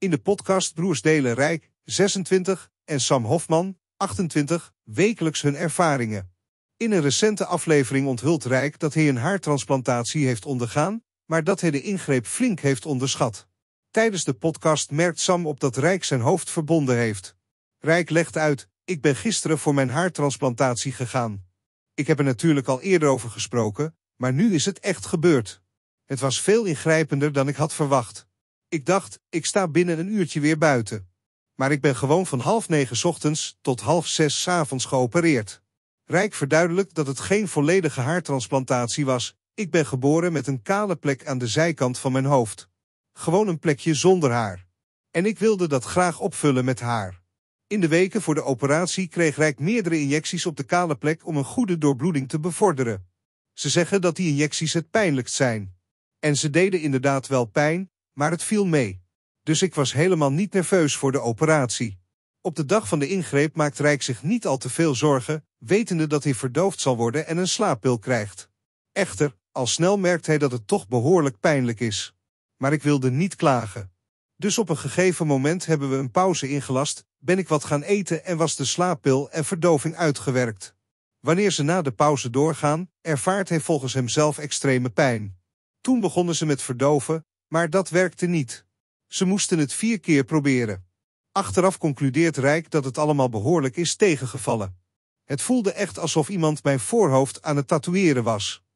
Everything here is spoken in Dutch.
In de podcast Broers Delen Rijk 26 en Sam Hofman 28 wekelijks hun ervaringen. In een recente aflevering onthult Rijk dat hij een haartransplantatie heeft ondergaan, maar dat hij de ingreep flink heeft onderschat. Tijdens de podcast merkt Sam op dat Rijk zijn hoofd verbonden heeft. Rijk legt uit: Ik ben gisteren voor mijn haartransplantatie gegaan. Ik heb er natuurlijk al eerder over gesproken, maar nu is het echt gebeurd. Het was veel ingrijpender dan ik had verwacht. Ik dacht, ik sta binnen een uurtje weer buiten. Maar ik ben gewoon van half negen ochtends tot half zes avonds geopereerd. Rijk verduidelijkt dat het geen volledige haartransplantatie was. Ik ben geboren met een kale plek aan de zijkant van mijn hoofd. Gewoon een plekje zonder haar. En ik wilde dat graag opvullen met haar. In de weken voor de operatie kreeg Rijk meerdere injecties op de kale plek om een goede doorbloeding te bevorderen. Ze zeggen dat die injecties het pijnlijkst zijn. En ze deden inderdaad wel pijn, maar het viel mee. Dus ik was helemaal niet nerveus voor de operatie. Op de dag van de ingreep maakt Rijk zich niet al te veel zorgen, wetende dat hij verdoofd zal worden en een slaappil krijgt. Echter, al snel merkt hij dat het toch behoorlijk pijnlijk is. Maar ik wilde niet klagen. Dus op een gegeven moment hebben we een pauze ingelast, ben ik wat gaan eten en was de slaappil en verdoving uitgewerkt. Wanneer ze na de pauze doorgaan, ervaart hij volgens hemzelf extreme pijn. Toen begonnen ze met verdoven, maar dat werkte niet. Ze moesten het vier keer proberen. Achteraf concludeert Rijk dat het allemaal behoorlijk is tegengevallen. Het voelde echt alsof iemand mijn voorhoofd aan het tatoeëren was.